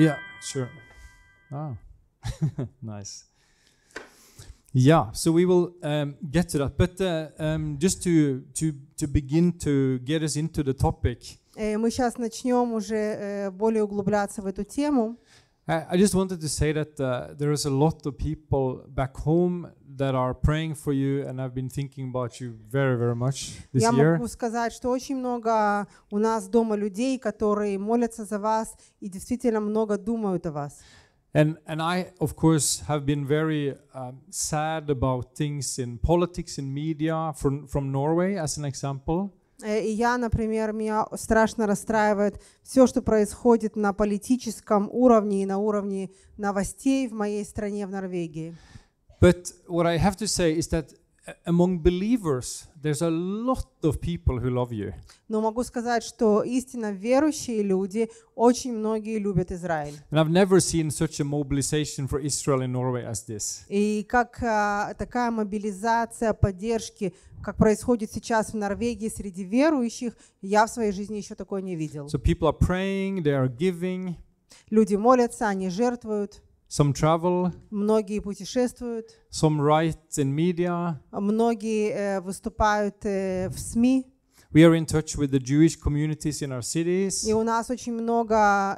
Yeah, sure. Ah, nice. Yeah, so we will um, get to that, but uh, um, just to to to begin to get us into the topic. Э, мы сейчас начнем уже э, более углубляться в эту тему. I, just wanted to say that uh, there is a lot of people back home that are praying for you, and I've been thinking about you very, very much this Я year. могу сказать, что очень много у нас дома людей, которые молятся за вас и действительно много думают о вас. And, and I, of course, have been very um, sad about things in politics, in media, from, from Norway, as an example. Э, и я, например, меня страшно расстраивает все, что происходит на политическом уровне и на уровне новостей в моей стране, в Норвегии. But what I have to say is that among believers there's a lot of people who love you. Но могу сказать, что истинно верующие люди очень многие любят Израиль. And I've never seen such a mobilization for Israel in Norway as this. И как а, такая мобилизация поддержки, как происходит сейчас в Норвегии среди верующих, я в своей жизни еще такое не видел. So people are praying, they are giving. Люди молятся, они жертвуют. Some travel. Многие путешествуют. Some write in media. Многие э, выступают э, СМИ. We are in touch with the Jewish communities in our cities. И у нас очень много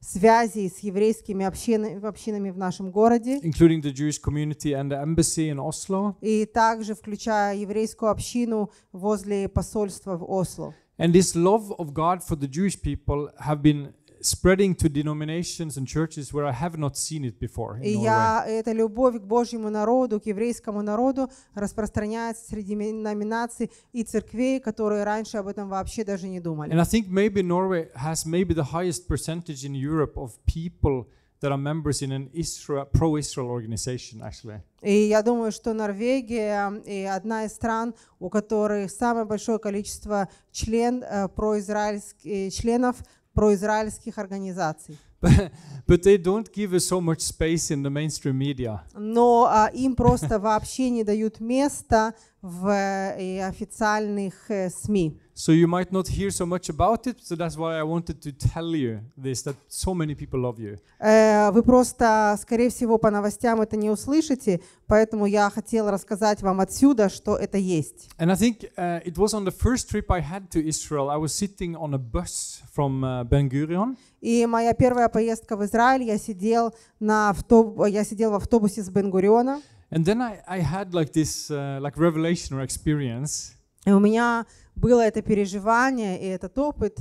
связей с еврейскими общинами, общинами в нашем городе. Including the Jewish community and the embassy in Oslo. И также включая еврейскую общину возле посольства в Осло. And this love of God for the Jewish people have been spreading to denominations and churches where I have not seen it before. И я эта любовь к Божьему народу, к еврейскому народу распространяется среди номинаций и церквей, которые раньше об этом вообще даже не думали. And I think maybe Norway has maybe the highest percentage in Europe of people that are members in an Israel, pro-Israel organization, actually. И я думаю, что Норвегия э, и одна из стран, у которой самое большое количество член, э, произраильских э, членов произраильских организаций. But they don't give us so much space in the mainstream media. Но а, им просто вообще не дают места в э, официальных э, СМИ. So you might not hear so much about it, so that's why I wanted to tell you this, that so many people love you. Вы просто, скорее всего, по новостям это не услышите, поэтому я хотел рассказать вам отсюда, что это есть. And I think uh, it was on the first trip I had to Israel. I was sitting on a bus from uh, Ben Gurion. И моя первая поездка в Израиль, я сидел на автоб... я сидел в автобусе с Бен Гуриона. And then I, I had like this uh, like revelation or experience. И у меня было это переживание и этот опыт,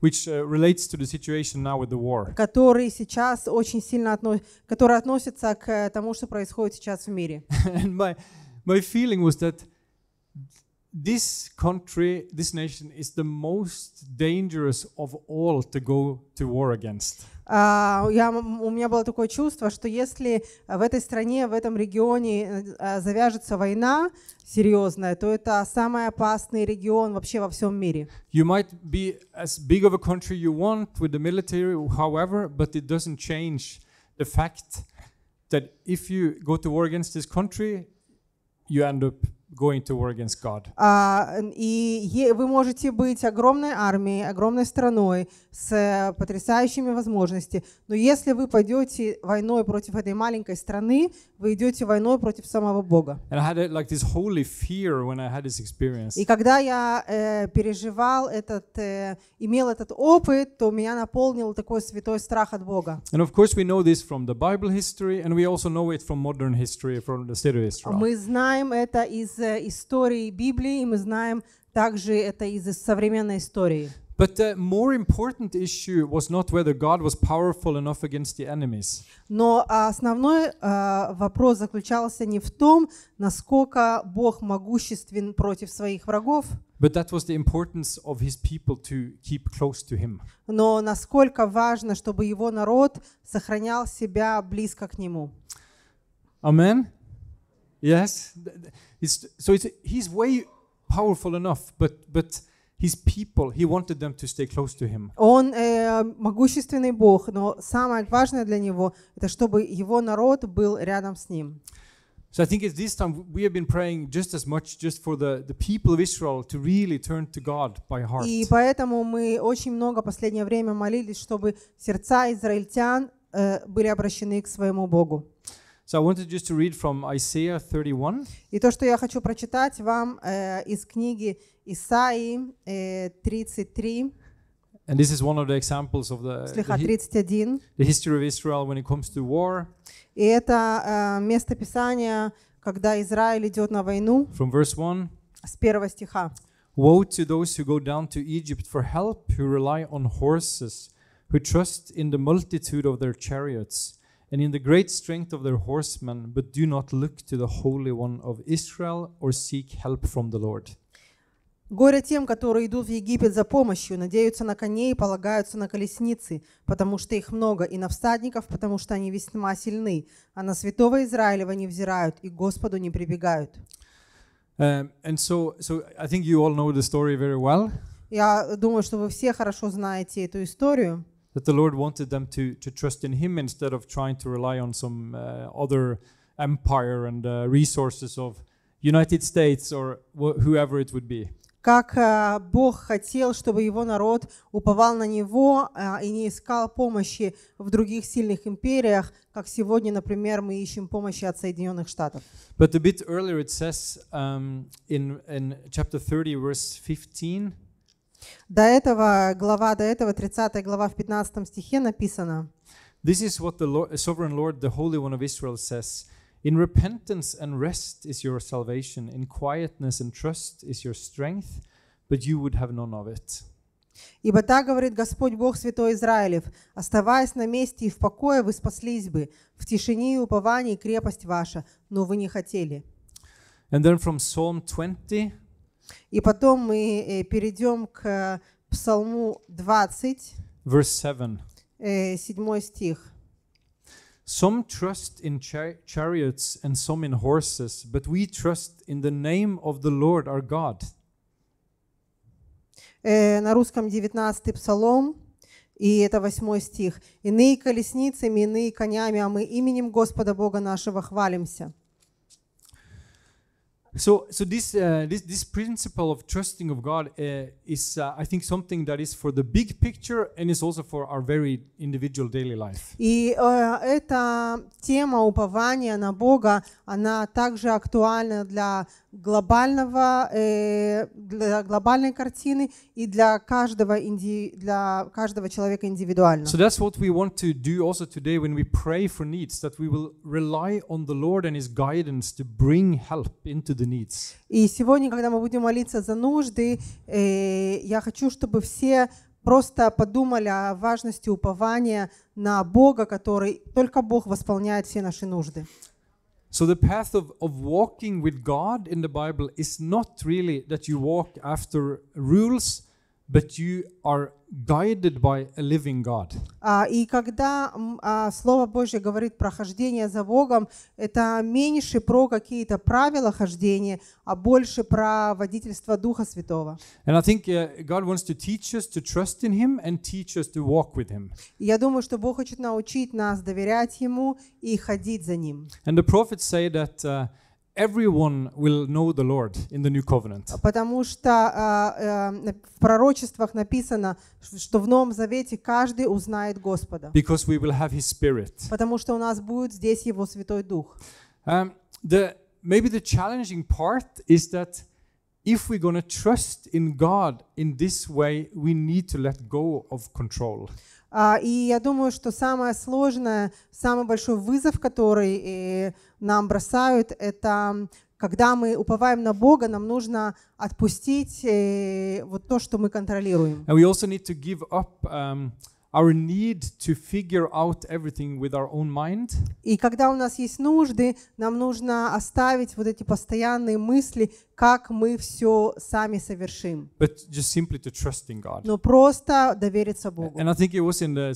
which uh, relates to the situation now with the war. который сейчас очень сильно относится, который относится к тому, что происходит сейчас в мире. And my, my feeling was that this country, this nation is the most dangerous of all to go to war against я, у меня было такое чувство, что если в этой стране, в этом регионе завяжется война серьезная, то это самый опасный регион вообще во всем мире. You might be as big of a country you want with the military, however, but it doesn't change the fact that if you go to war against this country, you end up going to war against God. Uh, и вы можете быть огромной армией, огромной страной с э, потрясающими возможностями, но если вы пойдете войной против этой маленькой страны, вы идете войной против самого Бога. И когда я э, переживал этот, э, имел этот опыт, то меня наполнил такой святой страх от Бога. And of course we know this from the Bible history, and we also know it from modern history, from Мы знаем это из Э, истории Библии, и мы знаем также это из современной истории. But the more important issue was not whether God was powerful enough against the enemies. Но а, основной а, вопрос заключался не в том, насколько Бог могуществен против своих врагов. But that was the importance of his people to keep close to him. Но насколько важно, чтобы его народ сохранял себя близко к нему. Amen. Yes, it's, so it's, he's way powerful enough, but but his people, he wanted them to stay close to him. Он э, могущественный Бог, но самое важное для него это чтобы его народ был рядом с ним. So I think it's this time we have been praying just as much just for the, the people of Israel to really turn to God by heart. И поэтому мы очень много последнее время молились, чтобы сердца израильтян э, были обращены к своему Богу. So I wanted just to read from Isaiah 31. И то, что я хочу прочитать вам э, из книги Исаии 33. Э, and this is one of the examples of the, the, the history of Israel when it comes to war. И это э, место Писания, когда Израиль идет на войну. From verse 1. С первого стиха. Woe to those who go down to Egypt for help, who rely on horses, who trust in the multitude of their chariots. and in the great strength of their horsemen, but do not look to the Holy One of Israel or seek help from the Lord. Горе тем, которые идут в Египет за помощью, надеются на коней и полагаются на колесницы, потому что их много, и на всадников, потому что они весьма сильны, а на святого Израилева не взирают и Господу не прибегают. Um, Я думаю, что вы все хорошо знаете эту историю. that the Lord wanted them to, to trust in Him instead of trying to rely on some uh, other empire and uh, resources of United States or wh whoever it would be. Как uh, Бог хотел, чтобы его народ уповал на него uh, и не искал помощи в других сильных империях, как сегодня, например, мы ищем помощи от Соединенных Штатов. But a bit earlier it says um, in, in chapter 30, verse 15, До этого, глава до этого, 30 глава в 15 стихе написано. This is what the Lord, sovereign Lord, the Holy One of Israel says. In repentance and rest is your salvation. In quietness and trust is your strength. But you would have none of it. Ибо так говорит Господь Бог Святой Израилев, оставаясь на месте и в покое, вы спаслись бы, в тишине и уповании крепость ваша, но вы не хотели. And then from Psalm 20, и потом мы э, перейдем к Псалму 20, Verse 7. 7 э, стих. Some trust in char chariots and some in horses, but we trust in the name of the Lord our God. Э, на русском 19 псалом, и это 8 стих. «Иные колесницами, иные конями, а мы именем Господа Бога нашего хвалимся». so so this uh, this this principle of trusting of god uh, is uh, i think something that is for the big picture and is also for our very individual daily life и э, эта тема упования на бога она также актуальна для глобального э, для глобальной картины и для каждого инди для каждого человека индивидуально so that's what we want to do also today when we pray for needs that we will rely on the lord and his guidance to bring help into the needs. И сегодня, когда мы будем молиться за нужды, э, я хочу, чтобы все просто подумали о важности упования на Бога, который только Бог восполняет все наши нужды. So the path of, of walking with God in the Bible is not really that you walk after rules, but you are guided by a living God. А, и когда а, Слово Божье говорит прохождение за Богом, это меньше про какие-то правила хождения, а больше про водительство Духа Святого. And I think uh, God wants to teach us to trust in Him and teach us to walk with Him. Я думаю, что Бог хочет научить нас доверять Ему и ходить за Ним. And the prophets say that uh, everyone will know the Lord in the new covenant. Потому что э, в пророчествах написано, что в Новом Завете каждый узнает Господа. Because we will have His Spirit. Потому что у нас будет здесь Его Святой Дух. Um, the maybe the challenging part is that if we're going to trust in God in this way, we need to let go of control. А, и я думаю, что самое сложное, самый большой вызов, который э, нам бросают, это когда мы уповаем на Бога, нам нужно отпустить э, вот то, что мы контролируем. Um, our need to figure out everything with our own mind. И когда у нас есть нужды, нам нужно оставить вот эти постоянные мысли, как мы все сами совершим. But just simply to trust in God. Но просто довериться Богу. And I think it was in the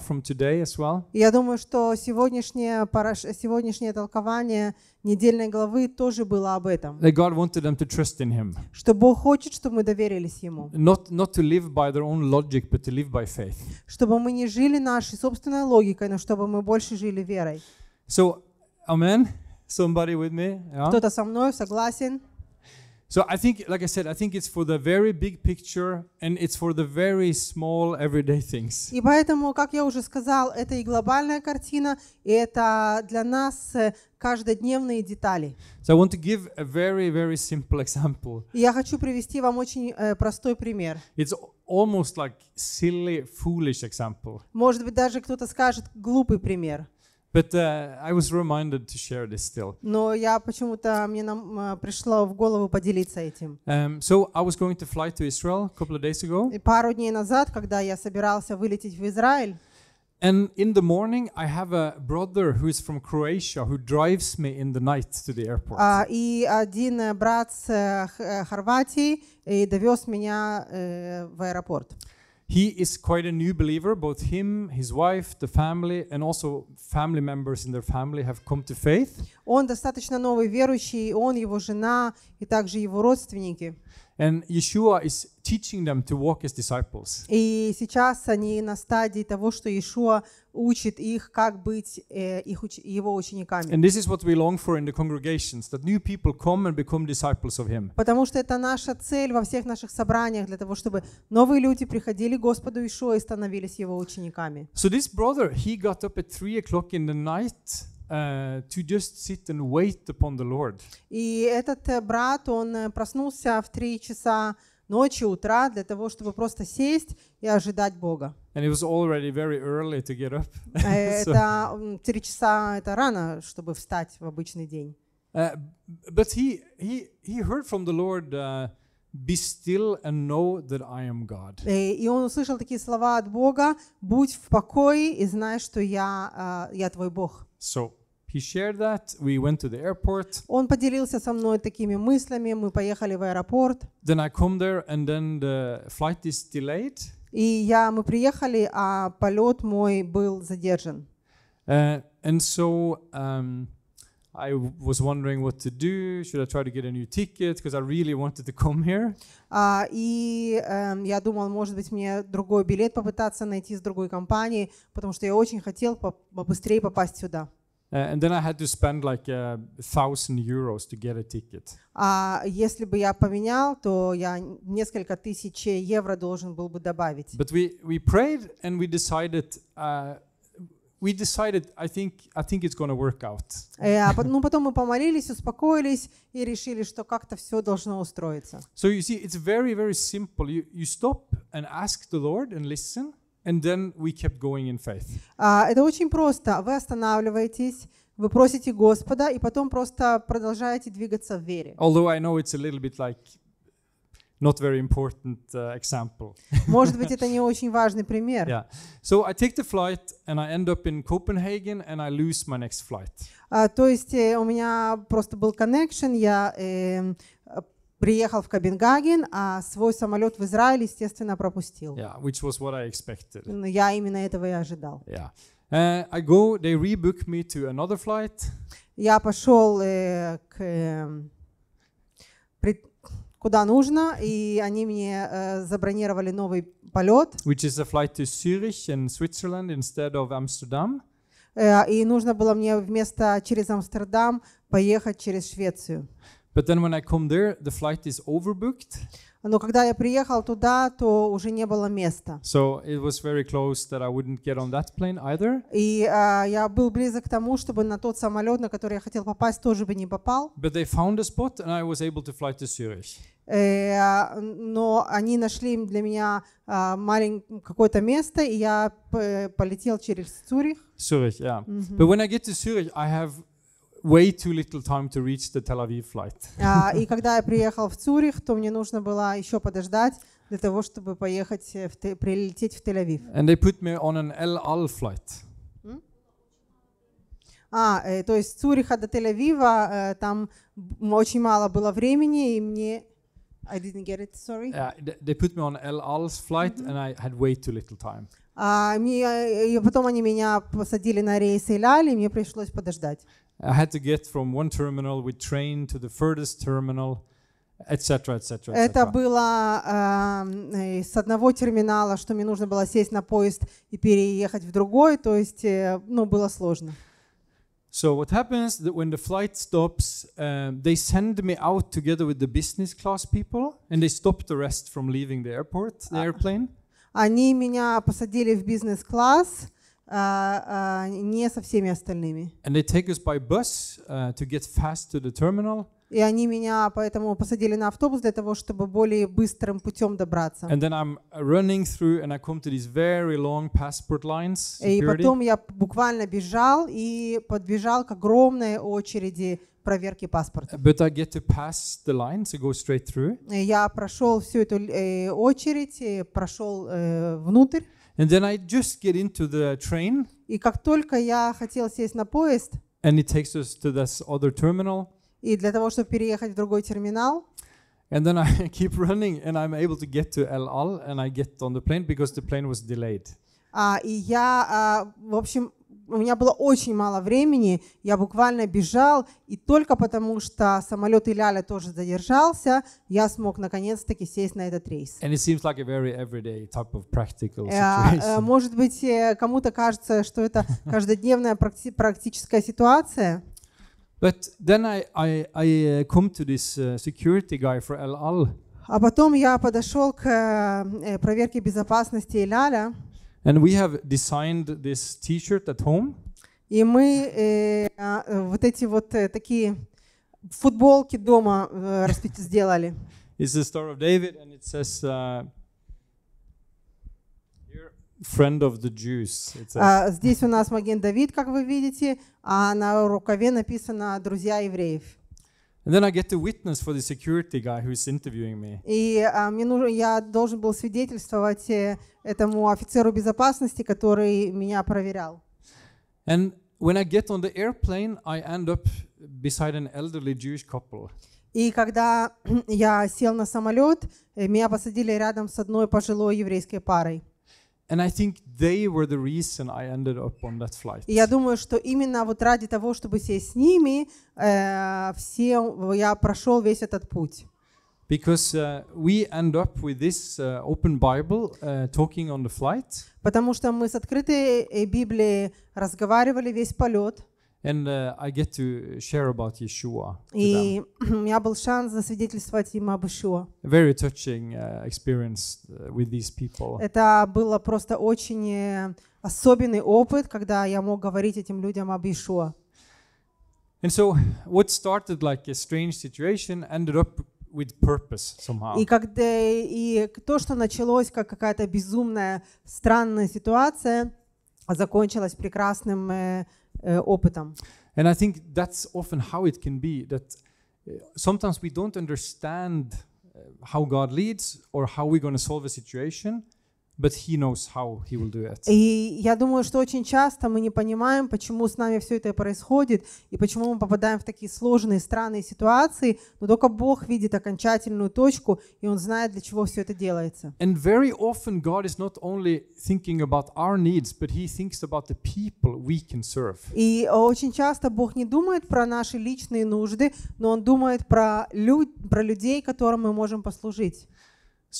from today as well. Я думаю, что сегодняшнее параш... сегодняшнее толкование недельной главы тоже было об этом. That God wanted them to trust in Him. Что Бог хочет, чтобы мы доверились Ему. Not Чтобы мы не жили нашей собственной логикой, но чтобы мы больше жили верой. So, amen. Somebody with me? Yeah. Кто-то со мной согласен? So I think, like I said, I think it's for the very big picture and it's for the very small everyday things. И поэтому, как я уже сказал, это и глобальная картина, и это для нас э, каждодневные детали. So I want to give a very, very simple example. Я хочу привести вам очень э, простой пример. It's almost like silly, foolish example. Может быть, даже кто-то скажет глупый пример. But uh, I was reminded to share this still. Но я почему-то мне нам э, пришло в голову поделиться этим. Um, so I was going to fly to Israel a couple of days ago. И пару дней назад, когда я собирался вылететь в Израиль. And in the morning, I have a brother who is from Croatia who drives me in the night to the airport. И один э, брат с э, Хорватии довез меня в аэропорт he is quite a new believer. Both him, his wife, the family, and also family members in their family have come to faith. Он достаточно новый верующий, он, его жена и также его родственники. And Yeshua is teaching them to walk as disciples. И сейчас они на стадии того, что Иешуа учит их, как быть э, их его учениками. And this is what we long for in the congregations, that new people come and become disciples of him. Потому что это наша цель во всех наших собраниях для того, чтобы новые люди приходили к Господу Иешуа и становились его учениками. So this brother, he got up at three o'clock in the night Uh, to just sit and wait upon the Lord. И этот э, брат, он э, проснулся в три часа ночи, утра, для того, чтобы просто сесть и ожидать Бога. And it was already very early to get up. Это три часа, это рано, чтобы встать в обычный день. Uh, but he he he heard from the Lord. Uh, Be still and know that I am God. Э, и он услышал такие слова от Бога: "Будь в покое и знай, что я я твой Бог." So he shared that. We went to the airport. Он поделился со мной такими мыслями. Мы поехали в аэропорт. Then I come there, and then the flight is delayed. И я, мы приехали, а полет мой был задержан. Uh, and so um, I was wondering what to do. Should I try to get a new ticket? Because I really wanted to come here. Uh, и um, я думал, может быть, мне другой билет попытаться найти с другой компании, потому что я очень хотел побыстрее попасть сюда. Uh, and then I had to spend like a uh, thousand euros to get a ticket. А если бы я поменял, то я несколько тысяч евро должен был бы добавить. But we we prayed and we decided. Uh, we decided, I think, I think it's gonna work out. Э, ну потом мы помолились, успокоились и решили, что как-то все должно устроиться. So you see, it's very, very simple. You you stop and ask the Lord and listen. And then we kept going in faith. Uh, это очень просто. Вы останавливаетесь, вы просите Господа, и потом просто продолжаете двигаться в вере. Although I know it's a little bit like not very important uh, example. Может быть, это не очень важный пример. Yeah. So I take the flight and I end up in Copenhagen and I lose my next flight. то есть э, у меня просто был connection, я э, приехал в Копенгаген, а свой самолет в Израиль, естественно, пропустил. Yeah, which was what I expected. Ну, я именно этого и ожидал. Yeah. Uh, I go, they rebook me to another flight. Я пошел э, к э, пред, куда нужно, и они мне э, забронировали новый полет. Which is a flight to Zurich in Switzerland instead of Amsterdam. Э, и нужно было мне вместо через Амстердам поехать через Швецию. But then when I come there, the flight is overbooked. Но когда я приехал туда, то уже не было места. So it was very close that I wouldn't get on that plane either. И uh, я был близок к тому, чтобы на тот самолет, на который я хотел попасть, тоже бы не попал. But they found a spot and I was able to fly to Zurich. Uh, но они нашли для меня uh, маленькое какое-то место, и я полетел через Цюрих. Zurich, yeah. Mm -hmm. But when I get to Zurich, I have way too little time to reach the Tel Aviv flight. А, и когда я приехал в Цюрих, то мне нужно было еще подождать для того, чтобы поехать, э, в, прилететь в Тель-Авив. And they put me on an El Al flight. А, э, то есть Цюриха до Тель-Авива э, там очень мало было времени, и мне... I didn't get it, sorry. Uh, they put me on El Al's flight, mm and I had way too little time. А, мне, и потом они меня посадили на рейс эль и мне пришлось подождать. I had to get from one terminal with train to the furthest terminal, etc., etc. Et Это было э, с одного терминала, что мне нужно было сесть на поезд и переехать в другой, то есть, э, ну, было сложно. So what happens that when the flight stops, uh, they send me out together with the business class people, and they stop the rest from leaving the airport, the airplane. Они меня посадили в бизнес-класс, А, а, не со всеми остальными. And they take us by bus uh, to get fast to the terminal. И они меня поэтому посадили на автобус для того, чтобы более быстрым путем добраться. And then I'm running through and I come to these very long passport lines. Security. И потом я буквально бежал и подбежал к огромной очереди проверки паспорта. But I get to pass the line, so go straight through. Я прошел всю эту э, очередь, прошел э, внутрь. And then I just get into the train. И как только я хотел сесть на поезд, and it takes us to this other terminal. И для того, чтобы переехать в другой терминал, and then I keep running, and I'm able to get to El Al, and I get on the plane because the plane was delayed. А, и я, а, в общем, у меня было очень мало времени, я буквально бежал, и только потому, что самолет Иляля тоже задержался, я смог наконец-таки сесть на этот рейс. And it seems like a very everyday type of practical э, э, situation. Может быть, э, кому-то кажется, что это каждодневная практическая ситуация. But then I, I, I come to this security guy for Al Al. А потом я подошел к проверке безопасности Иляля. And we have designed this t-shirt at home. И мы э, а, э вот эти вот э, такие футболки дома э, сделали. It's the Star of David, and it says uh, here, "Friend of the Jews." It says. А, здесь у нас Маген Давид, как вы видите, а на рукаве написано "Друзья евреев". And then I get to witness for the security guy who's interviewing me. И а, мне нужно, я должен был свидетельствовать э, этому офицеру безопасности, который меня проверял. And when I get on the airplane, I end up beside an elderly Jewish couple. И когда я сел на самолет, э, меня посадили рядом с одной пожилой еврейской парой. And I think they were the reason I ended up on that flight. Я думаю, что именно вот ради того, чтобы сесть с ними, э, все я прошел весь этот путь. Because uh, we end up with this uh, open Bible uh, talking on the flight. Потому что мы с открытой Библией разговаривали весь полет. And uh, I get to share about Yeshua. И у меня был шанс засвидетельствовать им об Ишуа. Very touching uh, experience uh, with these people. Это было просто очень э, особенный опыт, когда я мог говорить этим людям об Ишуа. And so what started like a strange situation ended up with purpose somehow. И когда и то, что началось как какая-то безумная странная ситуация, закончилась прекрасным э, Э, опытом. And I think that's often how it can be that э, sometimes we don't understand э, how God leads or how we're going to solve a situation. But he knows how he will do it. И я думаю, что очень часто мы не понимаем, почему с нами все это происходит, и почему мы попадаем в такие сложные, странные ситуации, но только Бог видит окончательную точку, и Он знает, для чего все это делается. И очень часто Бог не думает про наши личные нужды, но Он думает про, люд... про людей, которым мы можем послужить.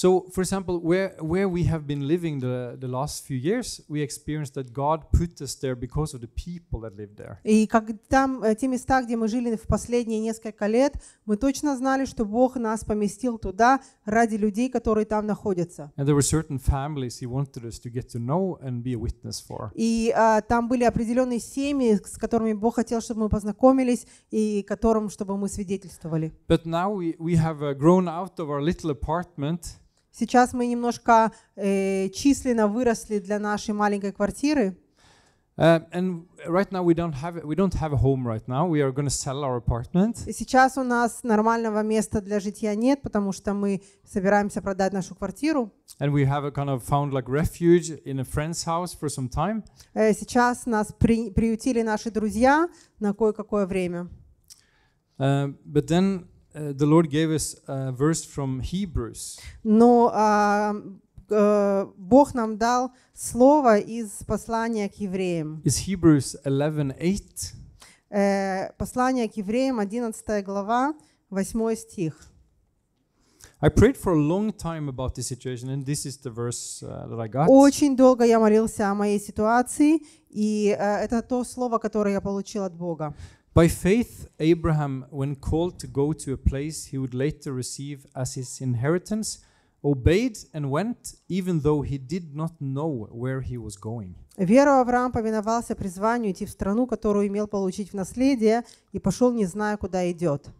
So, for example, where, where we have been living the, the last few years, we experienced that God put us there because of the people that lived there. И как там э, те места, где мы жили в последние несколько лет, мы точно знали, что Бог нас поместил туда ради людей, которые там находятся. And there were certain families He wanted us to get to know and be a witness for. И uh, там были определенные семьи, с которыми Бог хотел, чтобы мы познакомились и которым, чтобы мы свидетельствовали. But now we, we have uh, grown out of our little apartment. Сейчас мы немножко э, численно выросли для нашей маленькой квартиры. Uh, Сейчас у нас нормального места для житья нет, потому что мы собираемся продать нашу квартиру. Э, сейчас нас при, приютили наши друзья на кое-какое время. Uh, but then Э, the Lord gave us a verse from Hebrews. Но а, э, Бог нам дал слово из послания к евреям. Is Hebrews 11:8? Э, послание к евреям, 11 глава, 8 стих. I prayed for a long time about this situation, and this is the verse uh, that I got. Очень долго я молился о моей ситуации, и это то слово, которое я получил от Бога. By faith, Abraham, when called to go to a place he would later receive as his inheritance, obeyed and went, even though he did not know where he was going. Веру Авраам повиновался призванию идти в страну, которую имел получить в наследие, и пошел, не зная, куда идет.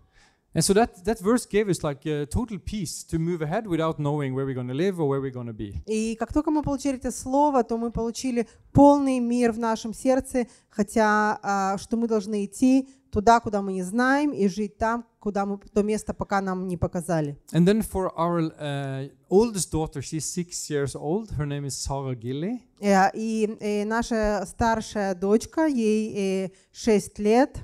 And so that, that verse gave us like a total peace to move ahead without knowing where we're going to live or where we're going to be. И как только мы получили это слово, то мы получили полный мир в нашем сердце, хотя что мы должны идти туда, куда мы не знаем, и жить там, куда мы то место, пока нам не показали. And then for our uh, oldest daughter, she's six years old. Her name is Sarah Gilly. И, и наша старшая дочка, ей шесть лет.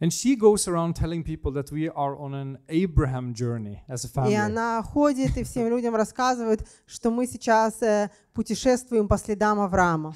And she goes around telling people that we are on an Abraham journey as a family. И она ходит и всем людям рассказывает, что мы сейчас путешествуем по следам Авраама.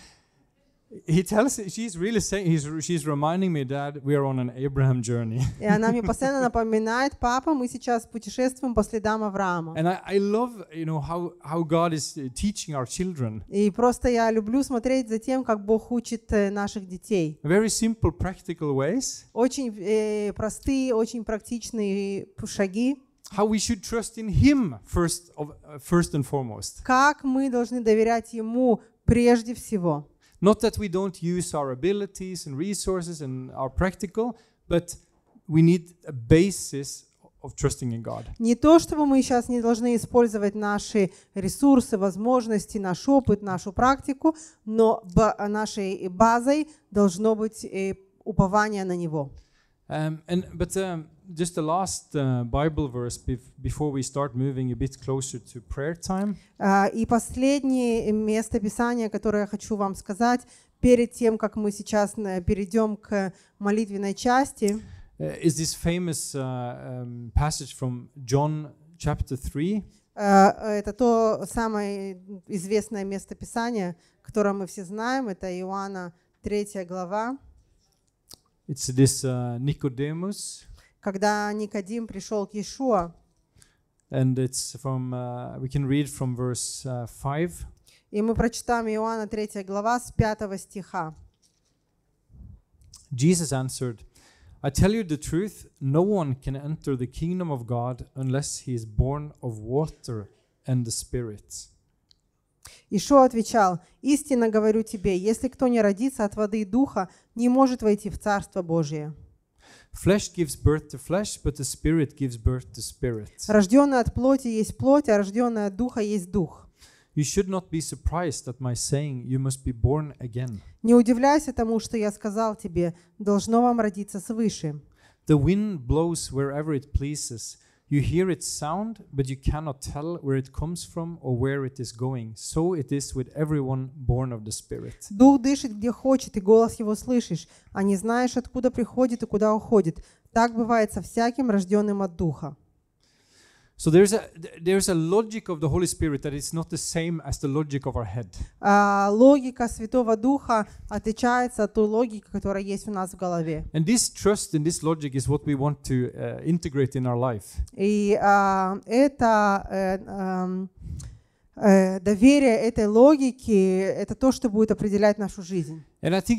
He tells, she's really saying, he's, she's reminding me that we are on an Abraham journey. И она мне постоянно напоминает, папа, мы сейчас путешествуем по следам Авраама. And I, I love, you know, how, how God is uh, teaching our children. И просто я люблю смотреть за тем, как Бог учит э, наших детей. Very simple, practical ways. Очень э, простые, очень практичные шаги. How we should trust in Him first, of, uh, first and foremost. Как мы должны доверять Ему прежде всего. Not that we don't use our abilities and resources and our practical, but we need a basis of trusting in God. Не то, чтобы мы сейчас не должны использовать наши ресурсы, возможности, наш опыт, нашу практику, но нашей базой должно быть э, упование на Него. Um, and but um, just the last uh, Bible verse before we start moving a bit closer to prayer time. Uh, и последнее место Писания, которое я хочу вам сказать перед тем, как мы сейчас э, перейдем к молитвенной части. Uh, is this famous uh, um, passage from John chapter 3? А, это то самое известное место Писания, которое мы все знаем. Это Иоанна 3 глава. It's this uh, Nicodemus. Когда Никодим пришел к Иешуа. And it's from, uh, we can read from verse uh, 5. И мы прочитаем Иоанна 3 глава с 5 стиха. Jesus answered, I tell you the truth, no one can enter the kingdom of God unless he is born of water and the Spirit. Ишо отвечал, «Истинно говорю тебе, если кто не родится от воды и духа, не может войти в Царство Божие». Flesh gives birth to flesh, but the spirit gives birth to spirit. Рожденное от плоти есть плоть, а рожденное от духа есть дух. You should not be surprised at my saying, you must be born again. Не удивляйся тому, что я сказал тебе, должно вам родиться свыше. The wind blows wherever it pleases, You hear its sound, but you cannot tell where it comes from or where it is going. So it is with everyone born of the Spirit. Дух дышит где хочет, и голос его слышишь, а не знаешь, откуда приходит и куда уходит. Так бывает со всяким рожденным от Духа. So there's a there's a logic of the Holy Spirit that is not the same as the logic of our head. Логика Святого Духа отличается от той логики, которая есть у нас в голове. And this trust in this logic is what we want to uh, integrate in our life. И это э, Э, доверие этой логике – это то, что будет определять нашу жизнь. Uh,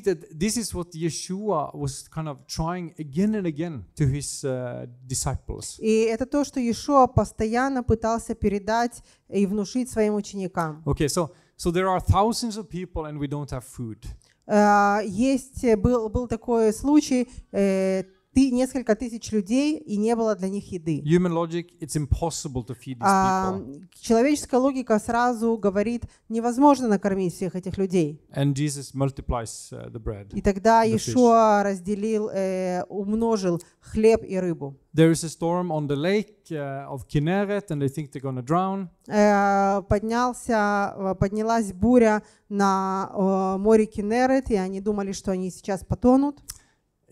и это то, что Иешуа постоянно пытался передать и внушить своим ученикам. Okay, so so there are thousands of people and we don't have food. Uh, есть э, был был такой случай. Э, ты несколько тысяч людей, и не было для них еды. logic, it's а, Человеческая логика сразу говорит, невозможно накормить всех этих людей. And Jesus multiplies uh, the bread, и тогда Иешуа разделил, э, умножил хлеб и рыбу. Uh, э, поднялся, э, поднялась буря на э, море Кинерет, и они думали, что они сейчас потонут.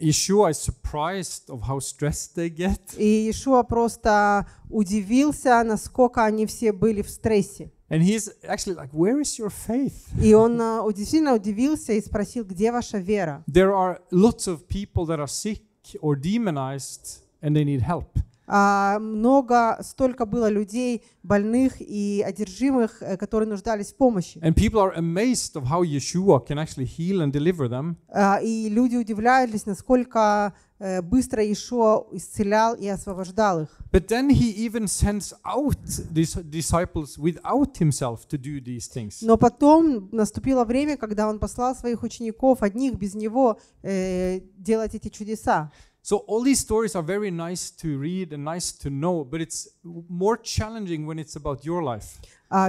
Yeshua is surprised of how stressed they get. И Иешуа просто удивился, насколько они все были в стрессе. And he's actually like, where is your faith? И он э, действительно удивился и спросил, где ваша вера? There are lots of people that are sick or demonized and they need help. А, много, столько было людей больных и одержимых, э, которые нуждались в помощи. And people are amazed of how Yeshua can actually heal and deliver them. А, и люди удивлялись, насколько э, быстро Иешуа исцелял и освобождал их. But then he even sends out these disciples without himself to do these things. Но потом наступило время, когда он послал своих учеников одних без него э, делать эти чудеса. So all these stories are very nice to read and nice to know, but it's more challenging when it's about your life.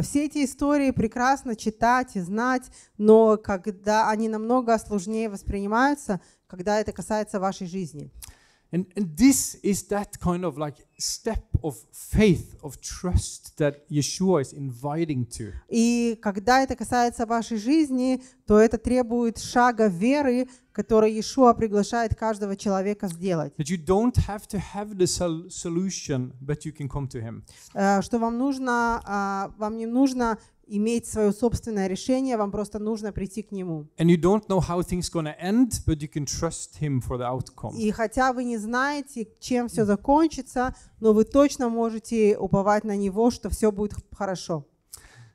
Все эти истории прекрасно читать и знать, но когда они намного сложнее воспринимаются, когда это касается вашей жизни. And, and this is that kind of like step of faith, of trust that Yeshua is inviting to. И когда это касается вашей жизни, то это требует шага веры, который Иешуа приглашает каждого человека сделать. That you don't have to have the solution, but you can come to him. Что вам нужно, вам не нужно иметь свое собственное решение, вам просто нужно прийти к нему. И хотя вы не знаете, чем все закончится, но вы точно можете уповать на него, что все будет хорошо.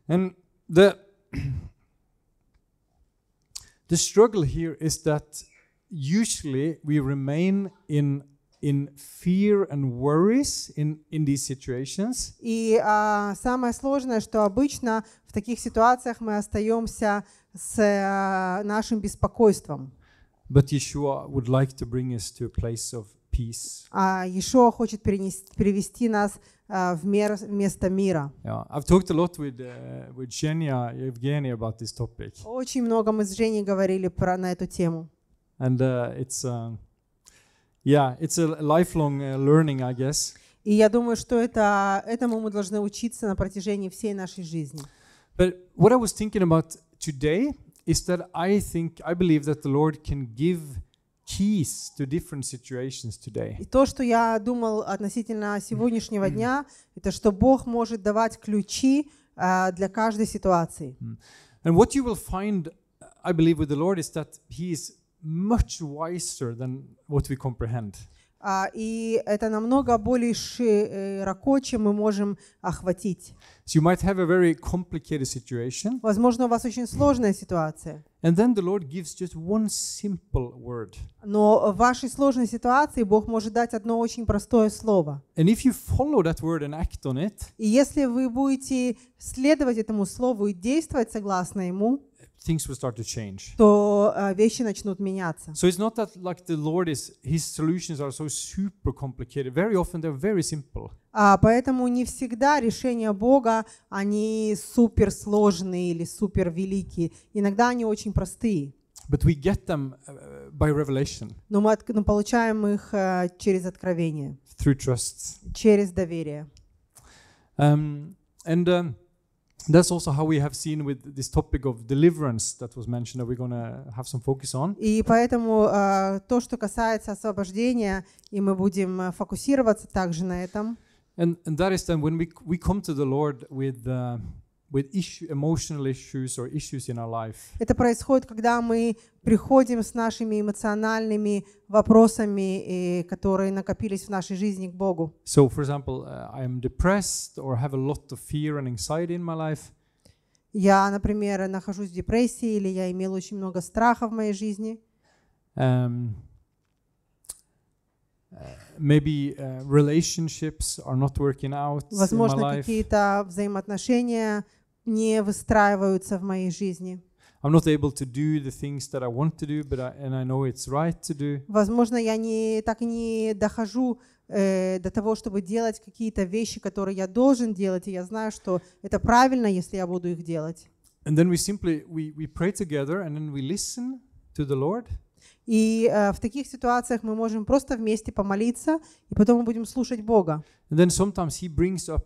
And the the struggle here is that usually we remain in in fear and worries in, in these situations. И а, самое сложное, что обычно в таких ситуациях мы остаемся с а, нашим беспокойством. But Yeshua would like to bring us to a place of peace. А Иешуа хочет привести нас а, в место мира. I've talked a lot with uh, with Jenya, Evgeny about this topic. Очень много мы с Женей говорили про на эту тему. And uh, it's uh, Yeah, it's a lifelong uh, learning, I guess. И я думаю, что это, этому мы должны учиться на протяжении всей нашей жизни. But what I was thinking about today is that I think, I believe that the Lord can give keys to different situations today. И то, что я думал относительно сегодняшнего дня, mm-hmm. это что Бог может давать ключи э, для каждой ситуации. Mm-hmm. And what you will find, I believe, with the Lord is that He is much wiser than what we comprehend. Uh, и это намного более широко, э, чем мы можем охватить. So you might have a very complicated situation. Возможно, у вас очень сложная ситуация. And then the Lord gives just one simple word. Но в вашей сложной ситуации Бог может дать одно очень простое слово. And if you follow that word and act on it, и если вы будете следовать этому слову и действовать согласно ему, things will start to change. то э, вещи начнут меняться. So it's not that like the Lord is his solutions are so super complicated. Very often they're very simple. А поэтому не всегда решения Бога, они суперсложные или супервеликие. Иногда они очень простые. But we get them by revelation. Но мы, от, но получаем их э, через откровение. Through trust. Через доверие. Um, and uh, that's also how we have seen with this topic of deliverance that was mentioned that we're going to have some focus on. И поэтому uh, то, что касается освобождения, и мы будем фокусироваться также на этом. And, and that is then when we, we come to the Lord with uh, with issue, emotional issues or issues in our life. Это происходит, когда мы приходим с нашими эмоциональными вопросами, которые накопились в нашей жизни к Богу. So, for example, uh, I am depressed or have a lot of fear and anxiety in my life. Я, например, нахожусь в депрессии или я имел очень много страха в моей жизни. Um, maybe uh, relationships are not working out Возможно, какие-то взаимоотношения не выстраиваются в моей жизни. I'm not able to do the things that I want to do, but I, and I know it's right to do. Возможно, я не так не дохожу э, до того, чтобы делать какие-то вещи, которые я должен делать, и я знаю, что это правильно, если я буду их делать. And then we simply we we pray together, and then we listen to the Lord. И э, в таких ситуациях мы можем просто вместе помолиться, и потом мы будем слушать Бога. Uh,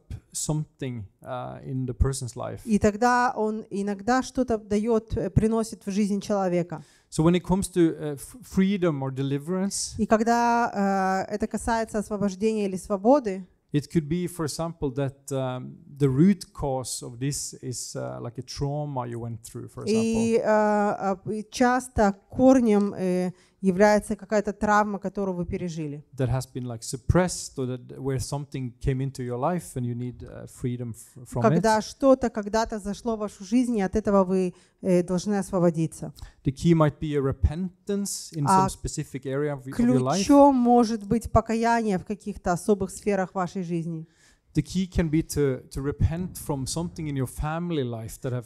и тогда он иногда что-то дает, э, приносит в жизнь человека. So when it comes to uh, freedom or deliverance. И когда э, это касается освобождения или свободы. It could be, for example, that um, the root cause of this is uh, like a trauma you went through, for example. И э, uh, э, часто корнем э, является какая-то травма, которую вы пережили. That has been like suppressed, or that where something came into your life and you need freedom from Когда it. что-то когда-то зашло в вашу жизнь, и от этого вы э, должны освободиться. The key might be a repentance in а some specific area of, ключом your life. Ключом может быть покаяние в каких-то особых сферах вашей жизни. the key can be to, to repent from something in your family life that have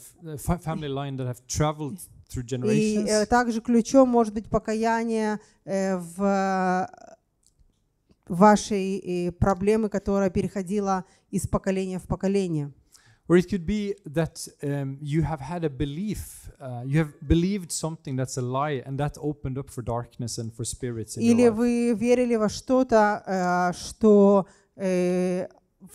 family line that have traveled through generations. И э, также ключом может быть покаяние э, в вашей э, проблемы, которая переходила из поколения в поколение. Or it could be that um, you have had a belief, uh, you have believed something that's a lie, and that opened up for darkness and for spirits in Или your life. вы верили во что-то, э, что э,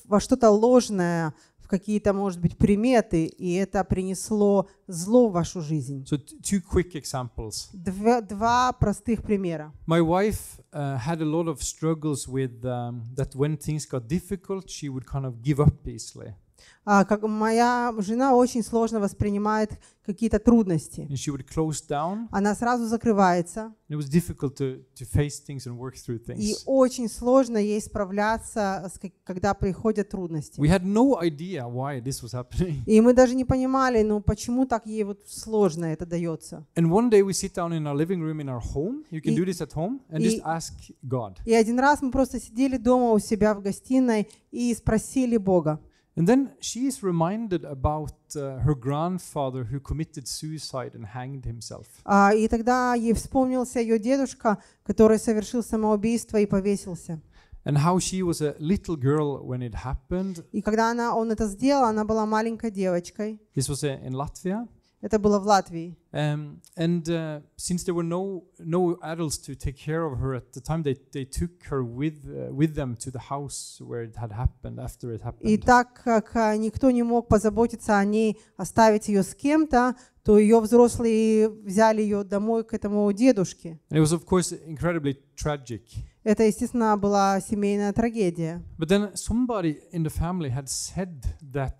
во что-то ложное, какие-то, может быть, приметы, и это принесло зло в вашу жизнь. So two quick examples. Два, два простых примера. My wife uh, had a lot of struggles with um, that when things got difficult, she would kind of give up easily. А, как моя жена очень сложно воспринимает какие-то трудности. And she would close down. Она сразу закрывается. It was difficult to, to face things and work through things. И очень сложно ей справляться, когда приходят трудности. We had no idea why this was happening. И мы даже не понимали, ну почему так ей вот сложно это дается. And one day we sit down in our living room in our home. You can и, do this at home and и, just ask God. И один раз мы просто сидели дома у себя в гостиной и спросили Бога. And then she is reminded about uh, her grandfather who committed suicide and hanged himself. Uh, и тогда ей вспомнился ее дедушка, который совершил самоубийство и повесился. And how she was a little girl when it happened. И когда она он это сделал, она была маленькой девочкой. This was uh, in Latvia. Это было в Латвии. Um, and uh, since there were no no adults to take care of her at the time, they they took her with uh, with them to the house where it had happened after it happened. И так как никто не мог позаботиться о ней, оставить ее с кем-то, то ее взрослые взяли ее домой к этому дедушке. And it was of course incredibly tragic. Это, естественно, была семейная трагедия. But then somebody in the family had said that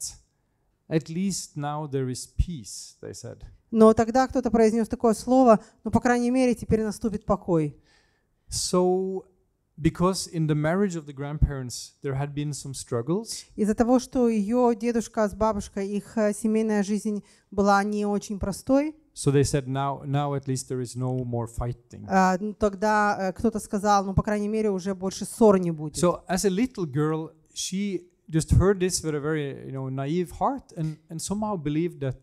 At least now there is peace, they said. Но тогда кто-то произнес такое слово, ну, по крайней мере, теперь наступит покой. So, because in the marriage of the grandparents there had been some struggles. Из-за того, что ее дедушка с бабушкой, их э, семейная жизнь была не очень простой. So they said now, now at least there is no more fighting. Uh, тогда uh, кто-то сказал, ну по крайней мере уже больше ссор не будет. So as a little girl, she just heard this with a very you know naive heart and and somehow believed that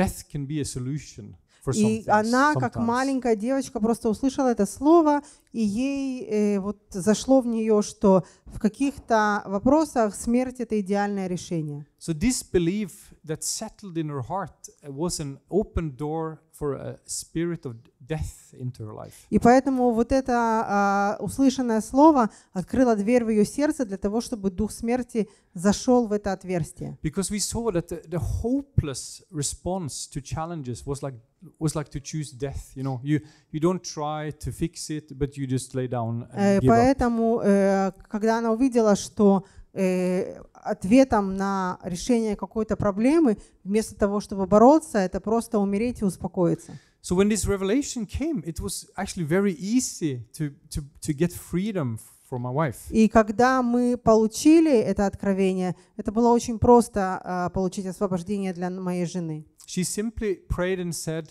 death can be a solution for some И things, она, sometimes. как маленькая девочка, просто услышала это слово, и ей э, вот зашло в нее, что в каких-то вопросах смерть это идеальное решение. So this belief that settled in her heart was an open door for a spirit of death into her life. И поэтому вот это а, услышанное слово открыло дверь в ее сердце для того, чтобы дух смерти зашел в это отверстие. Because we saw that the, the hopeless response to challenges was like was like to choose death. You know, you you don't try to fix it, but you just lay down and э, give Поэтому, э, когда она увидела, что э, ответом на решение какой-то проблемы, вместо того, чтобы бороться, это просто умереть и успокоиться. So when this revelation came, it was actually very easy to, to, to get freedom for my wife. И когда мы получили это откровение, это было очень просто uh, получить освобождение для моей жены. She simply prayed and said,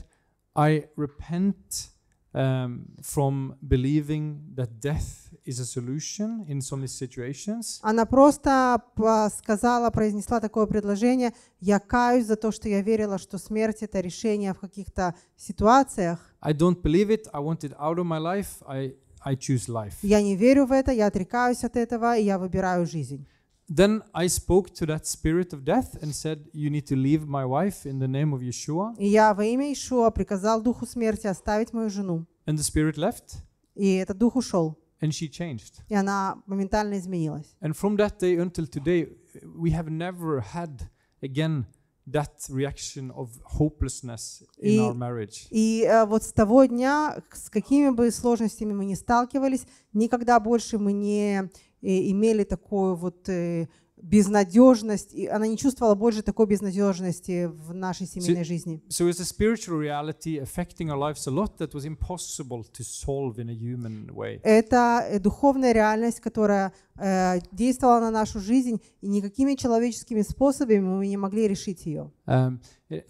I repent um, from believing that death is a solution in some situations. Она просто сказала, произнесла такое предложение: "Я каюсь за то, что я верила, что смерть это решение в каких-то ситуациях." I don't believe it. I want it out of my life. I I choose life. Я не верю в это. Я отрекаюсь от этого, и я выбираю жизнь. Then I spoke to that spirit of death and said, "You need to leave my wife in the name of Yeshua." И я во имя Иешуа приказал духу смерти оставить мою жену. And the spirit left. И этот дух ушел. And she changed. And from that day until today, we have never had again that reaction of hopelessness in our marriage. И э, вот с того дня, с какими бы сложностями мы не сталкивались, никогда больше мы не э, имели такое э, безнадежность, и она не чувствовала больше такой безнадежности в нашей семейной so, жизни. So it's a spiritual reality affecting our lives a lot that was impossible to solve in a human way. Это э, духовная реальность, которая э, действовала на нашу жизнь, и никакими человеческими способами мы не могли решить ее. Um,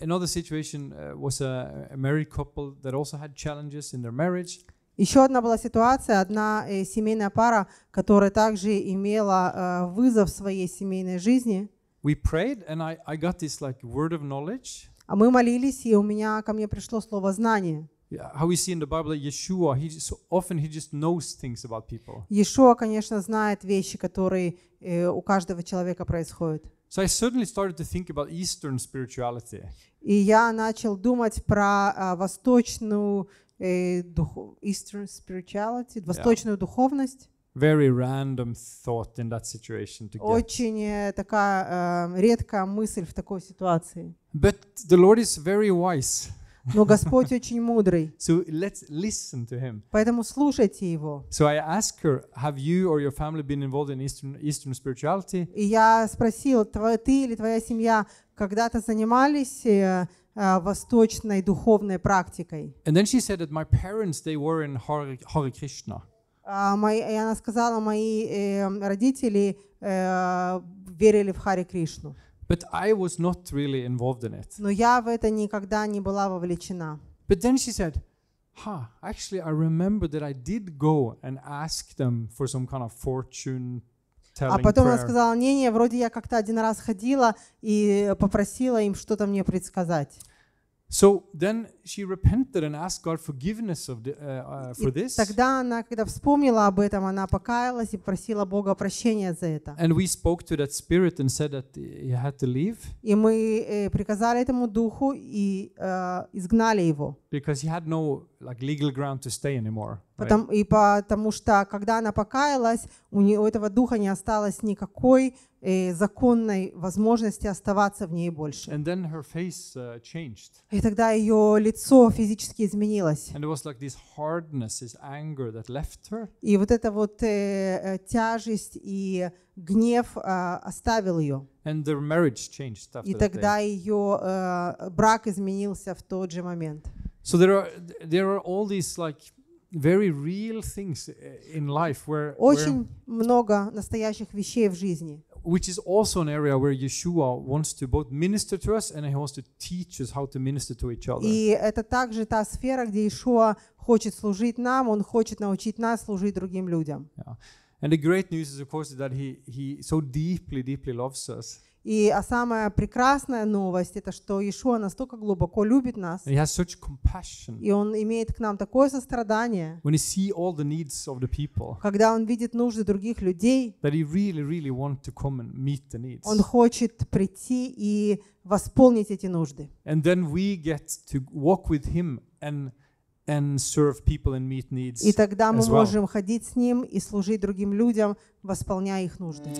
another situation э, was a married couple that also had challenges in their marriage. Еще одна была ситуация, одна э, семейная пара, которая также имела э, вызов в своей семейной жизни. We prayed, and I, I got this like word of knowledge. А мы молились, и у меня ко мне пришло слово знание. How we see in the Bible that Yeshua, he just, so often he just knows things about people. Иешуа, конечно, знает вещи, которые э, у каждого человека происходят. So I suddenly started to think about Eastern spirituality. И я начал думать про восточную э, дух, Eastern spirituality, восточную yeah. духовность. Very random thought in that situation to get. Очень такая э, редкая мысль в такой ситуации. But the Lord is very wise. Но Господь очень мудрый. So let's listen to him. Поэтому слушайте его. So I asked her, have you or your family been involved in Eastern, Eastern spirituality? И я спросил, ты или твоя семья когда-то занимались восточной духовной практикой. And then she said that my parents they were in Hare, Hare Krishna. Uh, мои, и она сказала, мои э, родители э, верили в Хари Кришну. But I was not really involved in it. Но я в это никогда не была вовлечена. But then she said, "Ha, actually, I remember that I did go and ask them for some kind of fortune а потом prayer. она сказала, не-не, вроде я как-то один раз ходила и попросила им что-то мне предсказать. So then she repented and asked God forgiveness of the, uh, uh, for this. Тогда она, когда вспомнила об этом, она покаялась и просила Бога прощения за это. And we spoke to that spirit and said that he had to leave. И мы э, приказали этому духу и э, изгнали его. Because he had no like legal ground to stay anymore. Потом, right? И потому что, когда она покаялась, у, нее, у этого духа не осталось никакой э, законной возможности оставаться в ней больше. And then her face, uh, changed. И тогда ее лицо физически изменилось. And it was like this hardness, this anger that left her. И вот эта вот э, э тяжесть и гнев э, оставил ее. And their marriage changed after и тогда that day. ее э, брак изменился в тот же момент. so there are there are all these like very real things eh, in life where очень where много настоящих вещей в жизни. Which is also an area where Yeshua wants to both minister to us and he wants to teach us how to minister to each other. И это также та сфера, где Иешуа хочет служить нам, он хочет научить нас служить другим людям. And the great news is of course that he he so deeply deeply loves us. И а самая прекрасная новость это, что Иешуа настолько глубоко любит нас. he has such compassion. И он имеет к нам такое сострадание. When he see all the needs of the people. Когда он видит нужды других людей. That he really, really want to come and meet the needs. Он хочет прийти и восполнить эти нужды. And then we get to walk with him and and serve people and meet needs. И тогда мы можем well. ходить с ним и служить другим людям, восполняя их нужды.